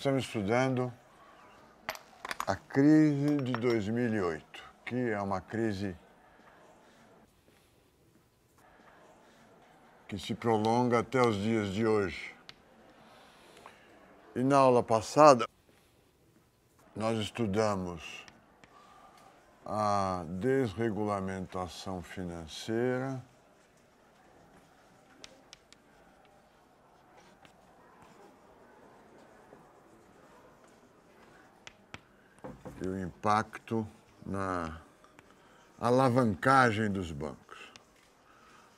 estamos estudando a crise de 2008, que é uma crise que se prolonga até os dias de hoje. E na aula passada, nós estudamos a desregulamentação financeira, e o impacto na alavancagem dos bancos.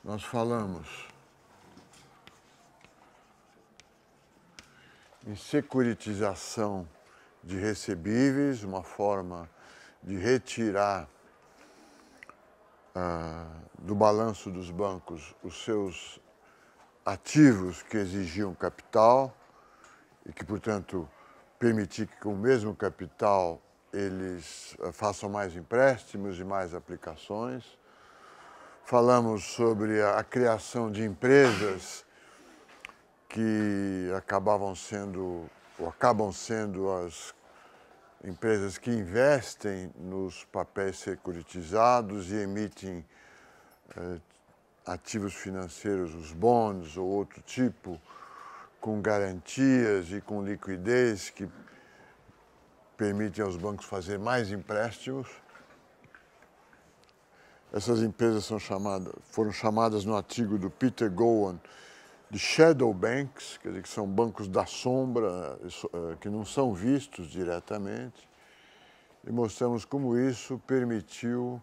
Nós falamos em securitização de recebíveis, uma forma de retirar ah, do balanço dos bancos os seus ativos que exigiam capital e que, portanto, permitir que com o mesmo capital eles eh, façam mais empréstimos e mais aplicações. Falamos sobre a, criação de empresas que acabavam sendo ou acabam sendo as empresas que investem nos papéis securitizados e emitem eh, ativos financeiros, os bonds ou outro tipo, com garantias e com liquidez que permite aos bancos fazer mais empréstimos. Essas empresas são chamadas, foram chamadas no artigo do Peter Gowan de shadow banks, quer dizer, que são bancos da sombra, eh, eh, que não são vistos diretamente. E mostramos como isso permitiu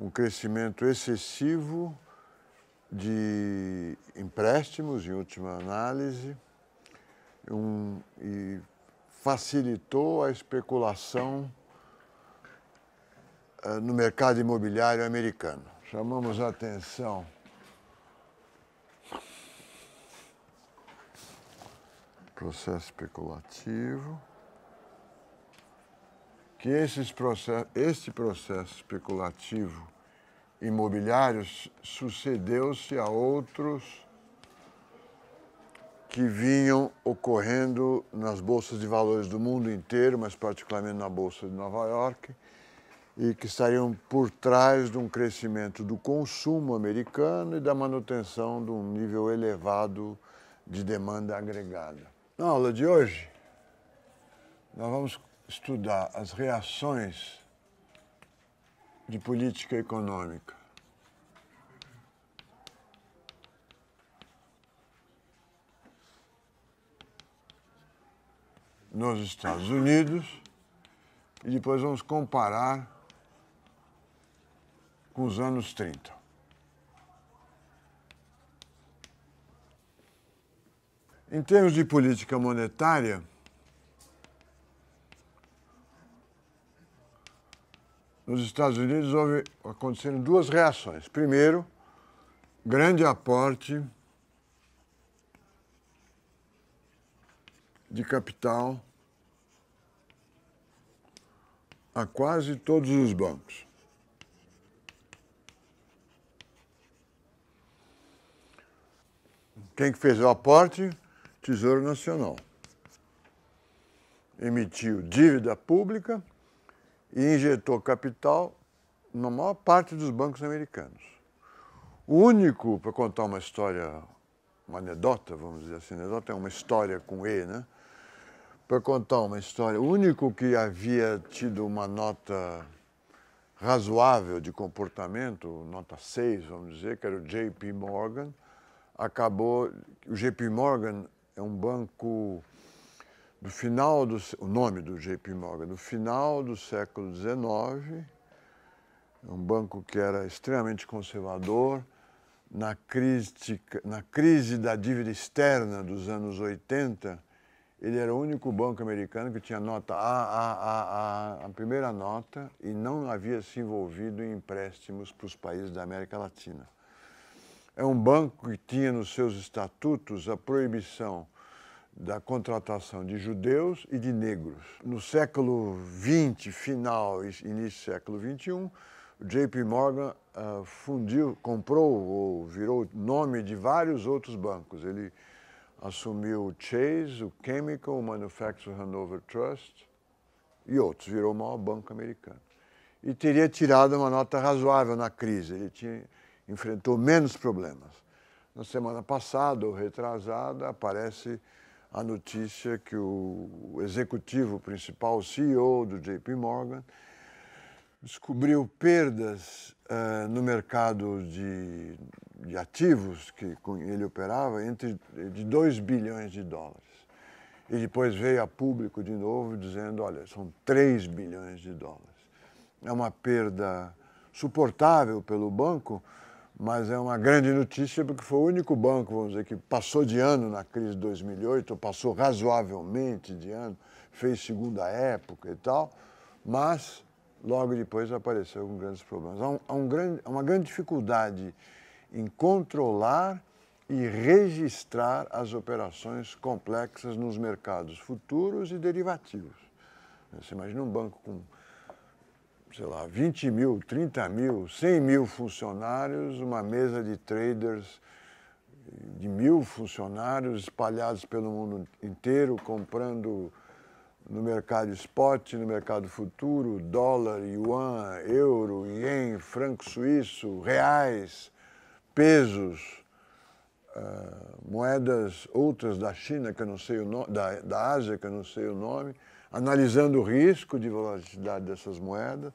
um crescimento excessivo de empréstimos, em última análise, um, e facilitou a especulação eh, no mercado imobiliário americano. Chamamos a atenção processo especulativo que esses process, este processo especulativo imobiliário sucedeu-se a outros que vinham ocorrendo nas bolsas de valores do mundo inteiro, mas particularmente na Bolsa de Nova York, e que estariam por trás de um crescimento do consumo americano e da manutenção de um nível elevado de demanda agregada. Na aula de hoje, nós vamos estudar as reações de política econômica nos Estados Unidos e depois vamos comparar com os anos 30. Em termos de política monetária, nos Estados Unidos houve aconteceram duas reações. Primeiro, grande aporte de capital a quase todos os bancos. Quem fez o aporte? Tesouro Nacional. Emitiu dívida pública e injetou capital na maior parte dos bancos americanos. O único, para contar uma história, uma anedota, vamos dizer assim, anedota é uma história com E, né? para contar uma história. O único que havia tido uma nota razoável de comportamento, nota 6, vamos dizer, que era o JP Morgan, acabou. O JP Morgan é um banco do final do. O nome do JP Morgan, do final do século XIX, é um banco que era extremamente conservador. Na crise, na crise da dívida externa dos anos 80, ele era o único banco americano que tinha nota A, A, A, A, a primeira nota, e não havia se envolvido em empréstimos para os países da América Latina. É um banco que tinha nos seus estatutos a proibição da contratação de judeus e de negros. No século XX, final e início do século XXI, JP Morgan uh, fundiu, comprou ou virou nome de vários outros bancos. Ele assumiu o Chase, o Chemical Manufacturing Hanover Trust e outros, virou o maior banco americano. E teria tirado uma nota razoável na crise, ele tinha, enfrentou menos problemas. Na semana passada ou retrasada, aparece a notícia que o executivo principal, o CEO do JP Morgan, descobriu perdas uh, no mercado de, de, ativos que ele operava entre de 2 bilhões de dólares. E depois veio a público de novo dizendo, olha, são 3 bilhões de dólares. É uma perda suportável pelo banco, mas é uma grande notícia porque foi o único banco, vamos dizer, que passou de ano na crise de 2008, ou passou razoavelmente de ano, fez segunda época e tal, mas logo depois apareceu com grandes problemas. Há, um, há um grande, uma grande dificuldade em controlar e registrar as operações complexas nos mercados futuros e derivativos. Você imagina um banco com, sei lá, 20 mil, 30 mil, 100 mil funcionários, uma mesa de traders de mil funcionários espalhados pelo mundo inteiro comprando no mercado spot, no mercado futuro, dólar, yuan, euro, ien, franco suíço, reais, pesos, uh, moedas outras da China, que eu não sei o nome, da, da Ásia, que eu não sei o nome, analisando o risco de volatilidade dessas moedas,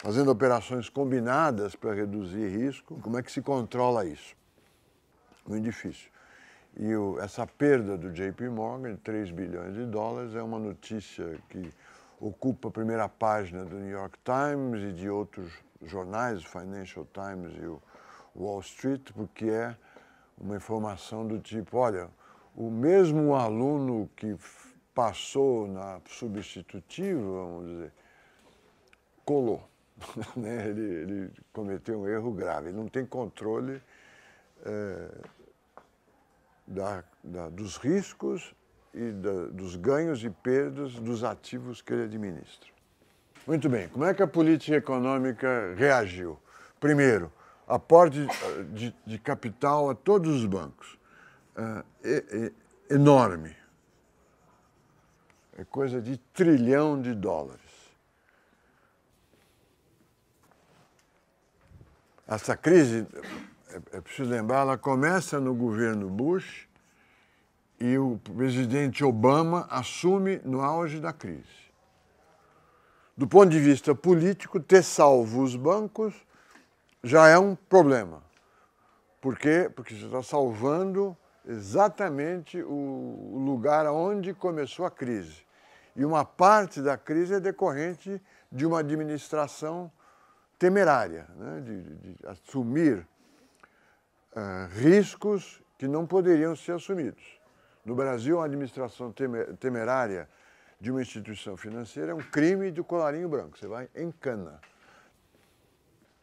fazendo operações combinadas para reduzir risco. Como é que se controla isso? Muito difícil. E o, essa perda do JP Morgan, 3 bilhões de dólares, é uma notícia que ocupa a primeira página do New York Times e de outros jornais, o Financial Times e o Wall Street, porque é uma informação do tipo, olha, o mesmo aluno que passou na substitutiva, vamos dizer, colou. Né? ele, ele, cometeu um erro grave, ele não tem controle. É, da, da, dos riscos e da, dos ganhos e perdas dos ativos que ele administra. Muito bem, como é que a política econômica reagiu? Primeiro, aporte eh, de, de, capital a todos os bancos. é, é enorme. É coisa de trilhão de dólares. Essa crise é, é, preciso lembrar, ela começa no governo Bush e o presidente Obama assume no auge da crise. Do ponto de vista político, ter salvo os bancos já é um problema. Por quê? Porque você está salvando exatamente o lugar onde começou a crise. E uma parte da crise é decorrente de uma administração temerária, né? de, de, de assumir ah, riscos que não poderiam ser assumidos. No Brasil, a administração temerária de uma instituição financeira é um crime de colarinho branco, você vai em cana.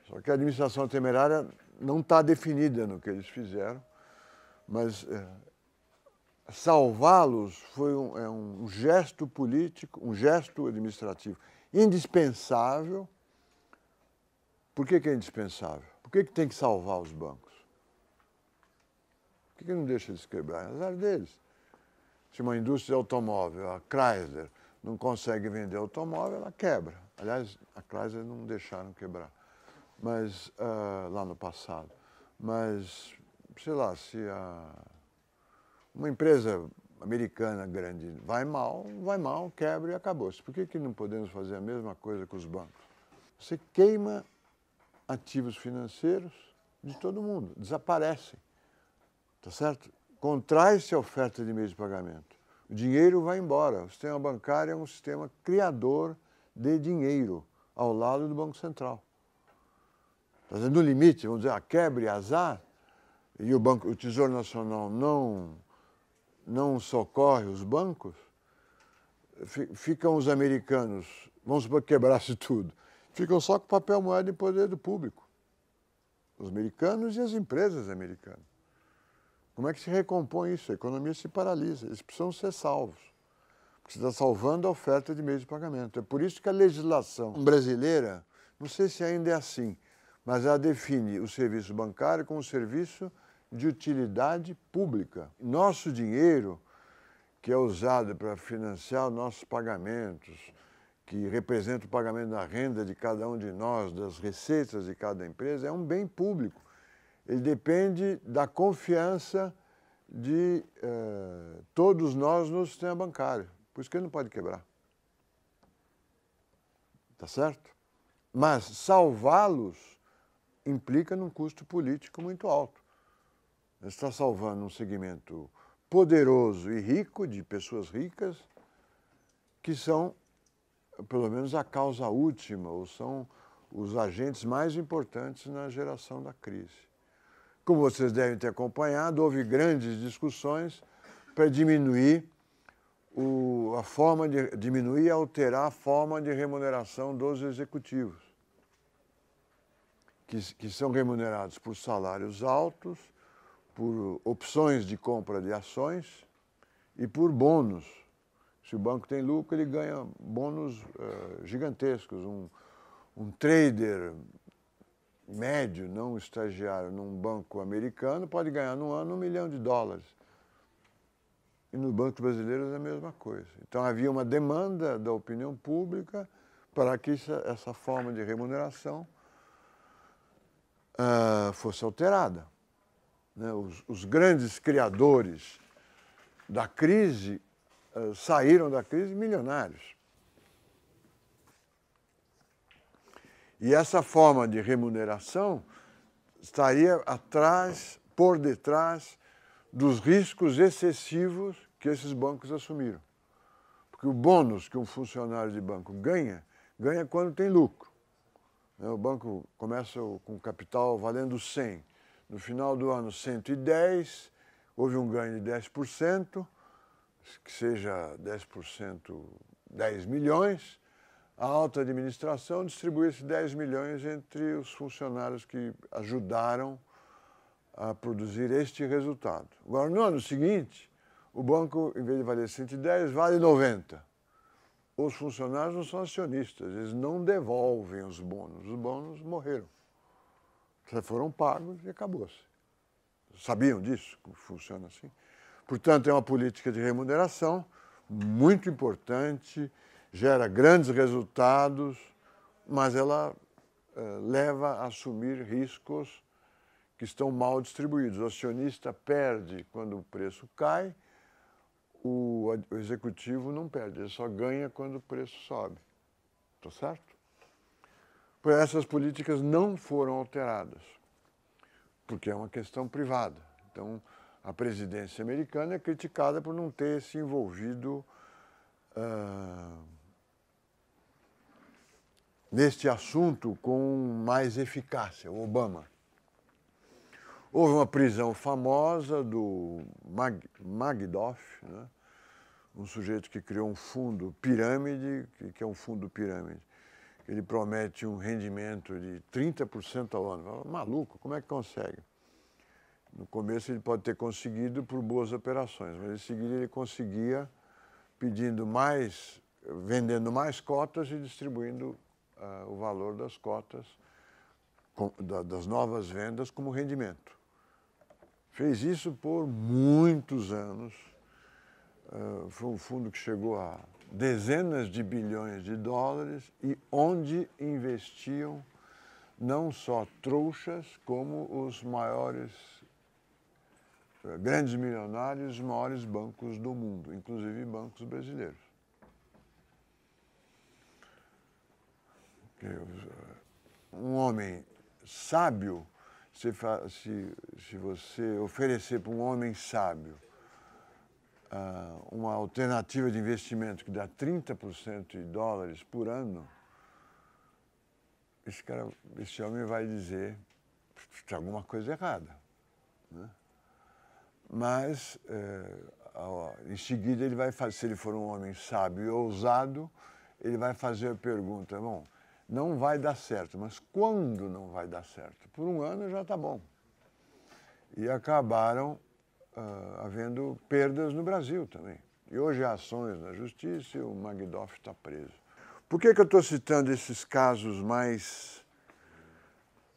Só que a administração temerária não está definida no que eles fizeram, mas é, salvá-los foi um, é um gesto político, um gesto administrativo indispensável. Por que, que é indispensável? Por que, que tem que salvar os bancos? que, que não deixa eles quebrar, Azar deles. Se uma indústria de automóvel, a Chrysler, não consegue vender automóvel, ela quebra. Aliás, a Chrysler não deixaram quebrar, mas uh, lá no passado. Mas, sei lá, se a, uma empresa americana grande vai mal, vai mal, quebra e acabou-se. Por que, que não podemos fazer a mesma coisa com os bancos? Você queima ativos financeiros de todo mundo, desaparecem. Tá certo? Contrai-se a oferta de meio de pagamento. O dinheiro vai embora. O sistema bancário é um sistema criador de dinheiro ao lado do Banco Central. Tá um No limite, vamos dizer, a quebra e azar, e o, banco, o Tesouro Nacional não, não socorre os bancos, ficam os americanos, vamos supor que quebrasse tudo, ficam só com papel, moeda e poder do público. Os americanos e as empresas americanas. Como é que se recompõe isso? A economia se paralisa, eles precisam ser salvos. Porque você está salvando a oferta de meios de pagamento. É por isso que a legislação brasileira, não sei se ainda é assim, mas ela define o serviço bancário como serviço de utilidade pública. Nosso dinheiro, que é usado para financiar nossos pagamentos, que representa o pagamento da renda de cada um de nós, das receitas de cada empresa, é um bem público ele depende da confiança de eh, todos nós no sistema bancário. Por isso que ele não pode quebrar. Tá certo? Mas salvá-los implica num custo político muito alto. Você está salvando um segmento poderoso e rico, de pessoas ricas, que são, pelo menos, a causa última, ou são os agentes mais importantes na geração da crise. Como vocês devem ter acompanhado, houve grandes discussões para diminuir o, a forma de diminuir e alterar a forma de remuneração dos executivos, que, que são remunerados por salários altos, por opções de compra de ações e por bônus. Se o banco tem lucro, ele ganha bônus uh, gigantescos. Um, um trader médio, não um estagiário, num banco americano, pode ganhar no ano um milhão de dólares. E nos bancos brasileiros é a mesma coisa. Então havia uma demanda da opinião pública para que essa forma de remuneração uh, fosse alterada. Né? Os, os, grandes criadores da crise uh, saíram da crise milionários. E essa forma de remuneração estaria atrás, por detrás dos riscos excessivos que esses bancos assumiram. Porque o bônus que um funcionário de banco ganha, ganha quando tem lucro. Né, o banco começa com capital valendo 100. No final do ano, 110, houve um ganho de 10%, que seja 10%, 10 milhões, a alta administração distribuiu esses 10 milhões entre os funcionários que ajudaram a produzir este resultado. Agora, no ano seguinte, o banco, em vez de valer 110, vale 90. Os funcionários não são acionistas, eles não devolvem os bônus. Os bônus morreram. Já foram pagos e acabou-se. Sabiam disso, que funciona assim? Portanto, é uma política de remuneração muito importante gera grandes resultados, mas ela eh, leva a assumir riscos que estão mal distribuídos. O acionista perde quando o preço cai, o, o executivo não perde, ele só ganha quando o preço sobe. Está certo? Pois essas políticas não foram alteradas, porque é uma questão privada. Então, a presidência americana é criticada por não ter se envolvido. Uh, neste assunto com mais eficácia, o Obama. Houve uma prisão famosa do Mag Magdoff, né? um sujeito que criou um fundo pirâmide, que é um fundo pirâmide. Ele promete um rendimento de 30% ao ano. Maluco, como é que consegue? No começo ele pode ter conseguido por boas operações, mas em seguida ele conseguia pedindo mais, vendendo mais cotas e distribuindo o valor das cotas das novas vendas como rendimento. Fez isso por muitos anos. Ah, foi um fundo que chegou a dezenas de bilhões de dólares e onde investiam não só trouxas, como os maiores, eh, grandes milionários, os maiores bancos do mundo, inclusive bancos brasileiros. Um homem sábio, se, se, se você oferecer para um homem sábio uh, uma alternativa de investimento que dá 30% de dólares por ano, esse, cara, esse homem vai dizer tem alguma coisa é errada. Né? Mas, eh, em seguida, ele vai fazer, se ele for um homem sábio e ousado, ele vai fazer a pergunta, bom, não vai dar certo. Mas quando não vai dar certo? Por um ano já está bom. E acabaram uh, havendo perdas no Brasil também. E hoje há ações na justiça e o Magdoff está preso. Por que, que eu estou citando esses casos mais.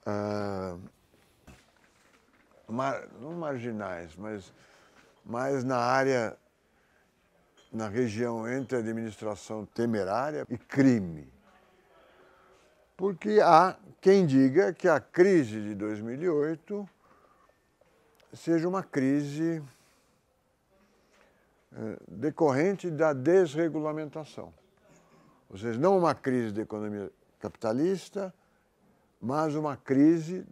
Uh, ah, mar, não marginais, mas mais na área, na região entre administração temerária e crime? porque há quem diga que a crise de 2008 seja uma crise eh, decorrente da desregulamentação. Ou seja, não uma crise da economia capitalista, mas uma crise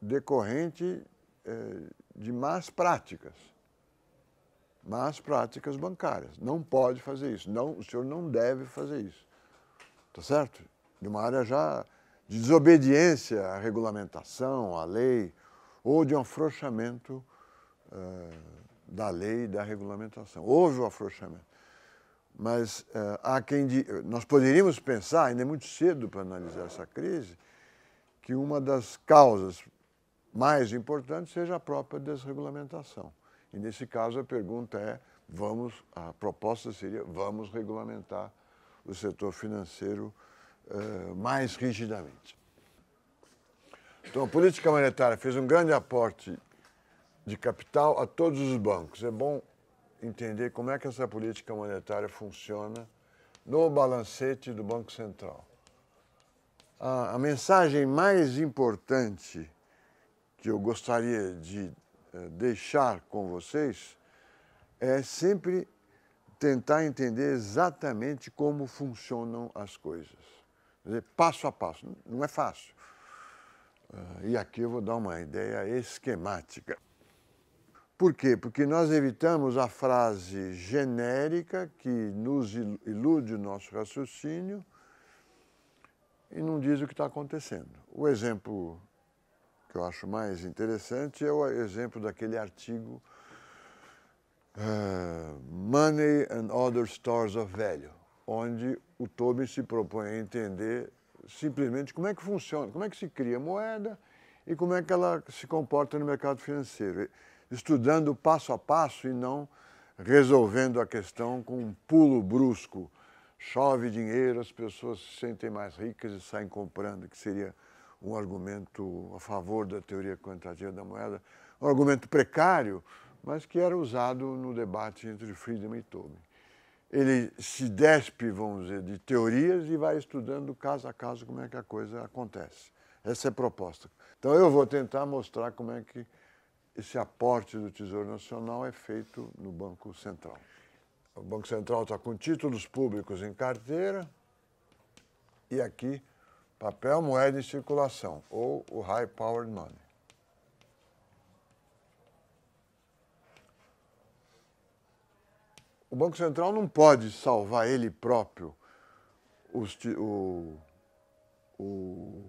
decorrente eh, de más práticas, más práticas bancárias. Não pode fazer isso, não, o senhor não deve fazer isso, está certo? de uma área já de desobediência à regulamentação, à lei, ou de um afrouxamento uh, da lei e da regulamentação. Houve o afrouxamento. Mas uh, há quem de, nós poderíamos pensar, ainda é muito cedo para analisar essa crise, que uma das causas mais importantes seja a própria desregulamentação. E nesse caso a pergunta é, vamos, a proposta seria, vamos regulamentar o setor financeiro eh, mais rigidamente. Então, a política monetária fez um grande aporte de capital a todos os bancos. É bom entender como é que essa política monetária funciona no balancete do Banco Central. A, a mensagem mais importante que eu gostaria de eh, deixar com vocês é sempre tentar entender exatamente como funcionam as coisas dizer, passo a passo. Não é fácil. Ah, e aqui eu vou dar uma ideia esquemática. Por quê? Porque nós evitamos a frase genérica que nos ilude o nosso raciocínio e não diz o que está acontecendo. O exemplo que eu acho mais interessante é o exemplo daquele artigo uh, Money and Other Stores of Value, onde o Tobin se propõe a entender simplesmente como é que funciona, como é que se cria moeda e como é que ela se comporta no mercado financeiro, estudando passo a passo e não resolvendo a questão com um pulo brusco. Chove dinheiro, as pessoas se sentem mais ricas e saem comprando, que seria um argumento a favor da teoria quantitativa da moeda, um argumento precário, mas que era usado no debate entre Friedman e Tobin ele se despe, vamos dizer, de teorias e vai estudando caso a caso como é que a coisa acontece. Essa é a proposta. Então eu vou tentar mostrar como é que esse aporte do Tesouro Nacional é feito no Banco Central. O Banco Central está com títulos públicos em carteira e aqui papel, moeda em circulação, ou o high power money. O Banco Central não pode salvar ele próprio os, o, o,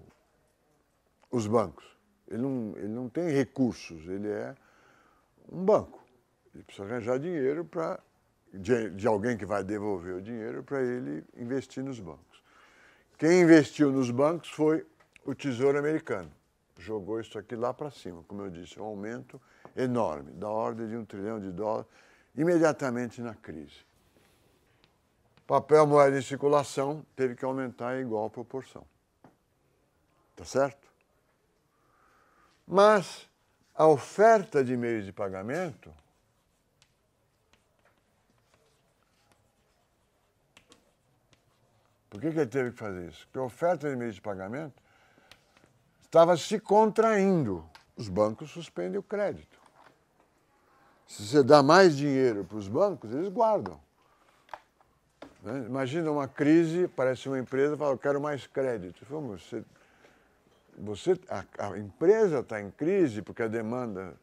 os bancos. Ele não, ele não tem recursos, ele é um banco. Ele precisa arranjar dinheiro para de, de, alguém que vai devolver o dinheiro para ele investir nos bancos. Quem investiu nos bancos foi o Tesouro Americano. Jogou isso aqui lá para cima, como eu disse, é um aumento enorme, da ordem de um trilhão de dólares imediatamente na crise. Papel, moeda em circulação teve que aumentar em igual proporção. Tá certo? Mas a oferta de meios de pagamento Por que, que ele teve que fazer isso? Porque a oferta de meios de pagamento estava se contraindo. Os bancos suspendem o crédito. Se você dá mais dinheiro para os bancos, eles guardam. Né? Imagina uma crise, parece uma empresa fala, eu quero mais crédito. Vamos, você, você a, a empresa está em crise porque a demanda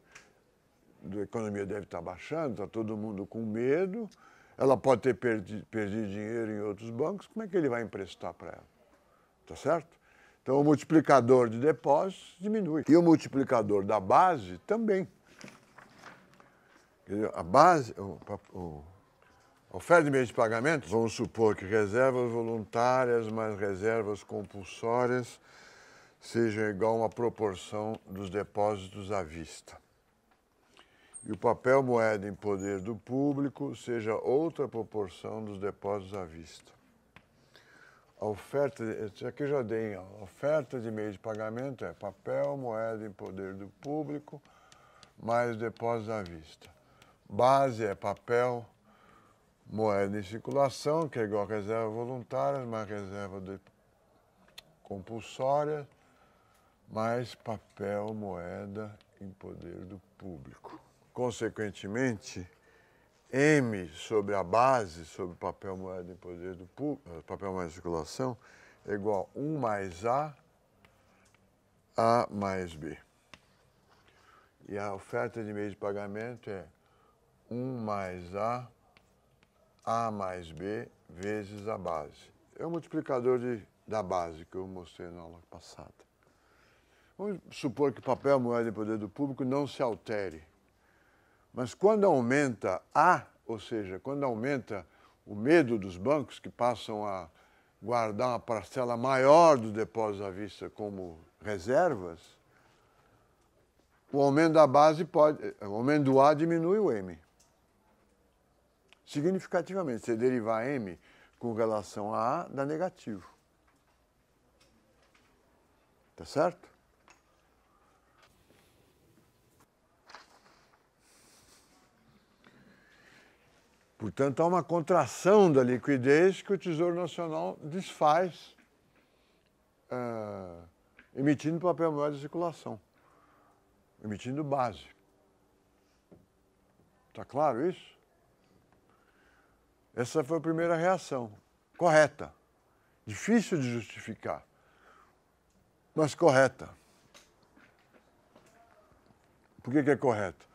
da economia deve estar tá baixando, está todo mundo com medo, ela pode ter perdi, perdido dinheiro em outros bancos, como é que ele vai emprestar para ela? está certo? Então o multiplicador de depósitos diminui. E o multiplicador da base também. A base, o, o, a oferta de meios de pagamento, vamos supor que reservas voluntárias mais reservas compulsórias sejam igual a uma proporção dos depósitos à vista. E o papel moeda em poder do público seja outra proporção dos depósitos à vista. A oferta, aqui já dei, a oferta de meio de pagamento é papel, moeda em poder do público, mais depósitos à vista base é papel, moeda em circulação, que é igual a reserva voluntária, mais reserva de compulsória, mais papel, moeda em poder do público. Consequentemente, M sobre a base, sobre papel, moeda em poder do público, eh, papel, moeda em circulação, é igual a 1 mais A, A mais B. E a oferta de meio de pagamento é 1 mais A, A mais B, vezes a base. É o multiplicador de, da base que eu mostrei na aula passada. Vamos supor que papel, moeda e poder do público não se altere. Mas quando aumenta A, ou seja, quando aumenta o medo dos bancos que passam a guardar uma parcela maior do depósito à vista como reservas, o aumento da base pode. O aumento do A diminui o M significativamente. Você derivar M com relação a A, dá negativo. Tá certo? Portanto, há uma contração da liquidez que o Tesouro Nacional desfaz uh, emitindo papel moeda de circulação, emitindo base. Está claro isso? Essa foi a primeira reação, correta. Difícil de justificar, mas correta. Por que, que é correto?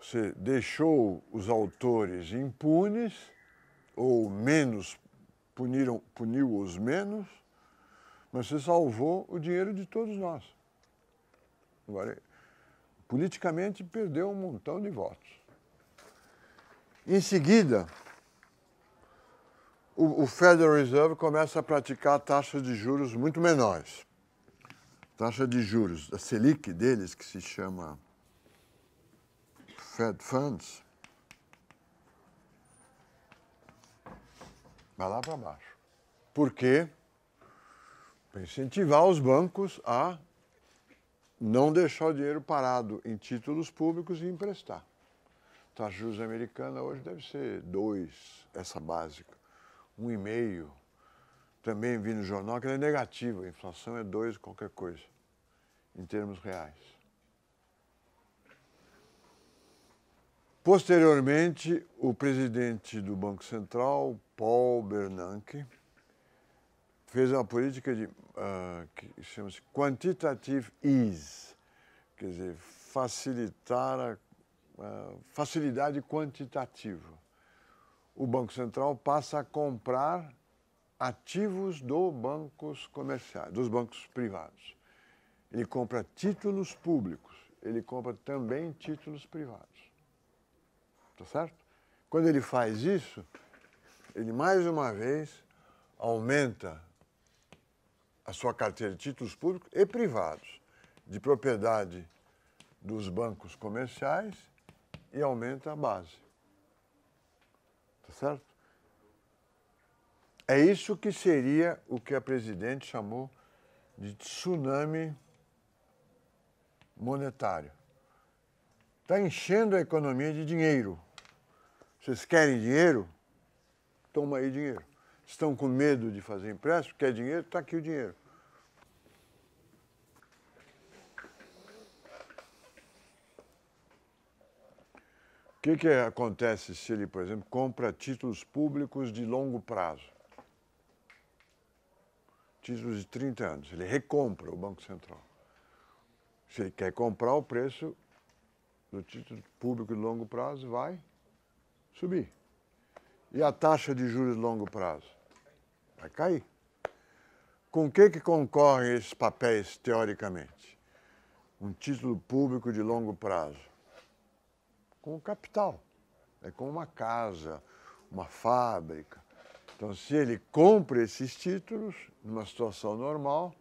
Você deixou os autores impunes, ou menos, puniram, puniu os menos, mas você salvou o dinheiro de todos nós. Agora, politicamente, perdeu um montão de votos. Em seguida, o, o Federal Reserve começa a praticar taxas de juros muito menores. Taxa de juros, a Selic deles, que se chama Fed Funds, vai lá para baixo. Por quê? Para incentivar os bancos a não deixar o dinheiro parado em títulos públicos e emprestar. Taxa de juros americana hoje deve ser dois, essa básica. 1,5. Também vi no jornal que ela é negativa, a inflação é 2 qualquer coisa, em termos reais. Posteriormente, o presidente do Banco Central, Paul Bernanke, fez uma política de, uh, que chama-se quantitative ease, quer dizer, facilitar a uh, facilidade quantitativa o Banco Central passa a comprar ativos do bancos comerciais, dos bancos privados. Ele compra títulos públicos, ele compra também títulos privados. Tá certo? Quando ele faz isso, ele mais uma vez aumenta a sua carteira de títulos públicos e privados, de propriedade dos bancos comerciais e aumenta a base. Tá certo? É isso que seria o que a presidente chamou de tsunami monetário. Está enchendo a economia de dinheiro. Vocês querem dinheiro? Toma aí dinheiro. Estão com medo de fazer empréstimo? Quer dinheiro? Está aqui o dinheiro. que, que acontece se ele, por exemplo, compra títulos públicos de longo prazo? Títulos de 30 anos. Ele recompra o Banco Central. Se ele quer comprar, o preço do título público de longo prazo vai subir. E a taxa de juros de longo prazo? Vai cair. Com o que, que concorrem esses papéis, teoricamente? Um título público de longo prazo com o capital. É com uma casa, uma fábrica. Então, se ele compra esses títulos, numa situação normal,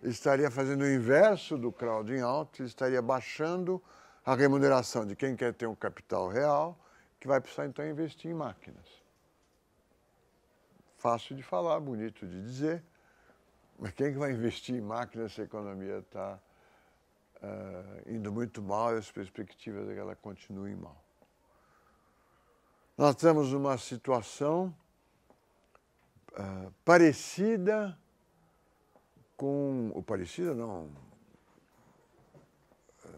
estaria fazendo o inverso do crowding out, ele estaria baixando a remuneração de quem quer ter um capital real, que vai precisar então investir em máquinas. Fácil de falar, bonito de dizer, mas quem é que vai investir em máquinas se a economia está uh, indo muito mal e as perspectivas é que ela continue mal. Nós temos uma situação uh, parecida com. Ou parecida não. Eh,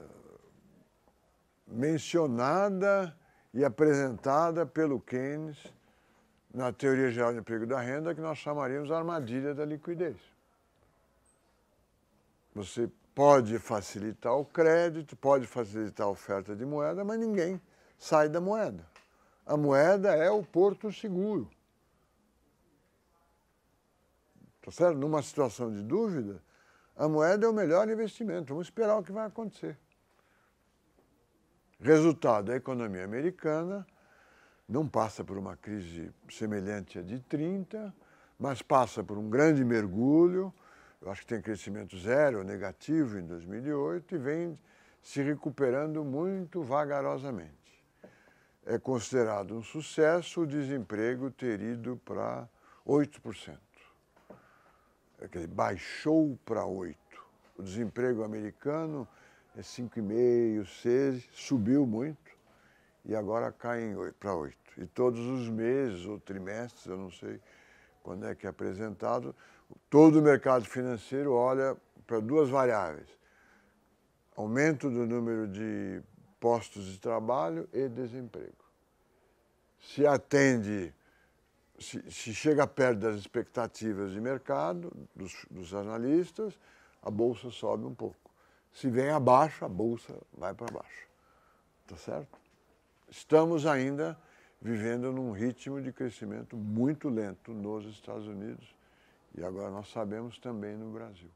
mencionada e apresentada pelo Keynes na teoria geral de emprego da renda, que nós chamaríamos armadilha da liquidez. Você Pode facilitar o crédito, pode facilitar a oferta de moeda, mas ninguém sai da moeda. A moeda é o porto seguro. Tá certo? Numa situação de dúvida, a moeda é o melhor investimento. Vamos esperar o que vai acontecer. Resultado: a economia americana não passa por uma crise semelhante à de 30, mas passa por um grande mergulho eu acho que tem crescimento zero, negativo em 2008 e vem se recuperando muito vagarosamente. É considerado um sucesso o desemprego ter ido para 8%. É, quer dizer, baixou para 8%. O desemprego americano é 5,5%, 6%, subiu muito e agora cai para 8. E todos os meses ou trimestres, eu não sei quando é que é apresentado, Todo o mercado financeiro olha para duas variáveis: aumento do número de postos de trabalho e desemprego. Se atende, se, se chega perto das expectativas de mercado, dos, dos analistas, a bolsa sobe um pouco. Se vem abaixo, a bolsa vai para baixo. Está certo? Estamos ainda vivendo num ritmo de crescimento muito lento nos Estados Unidos e agora nós sabemos também no Brasil.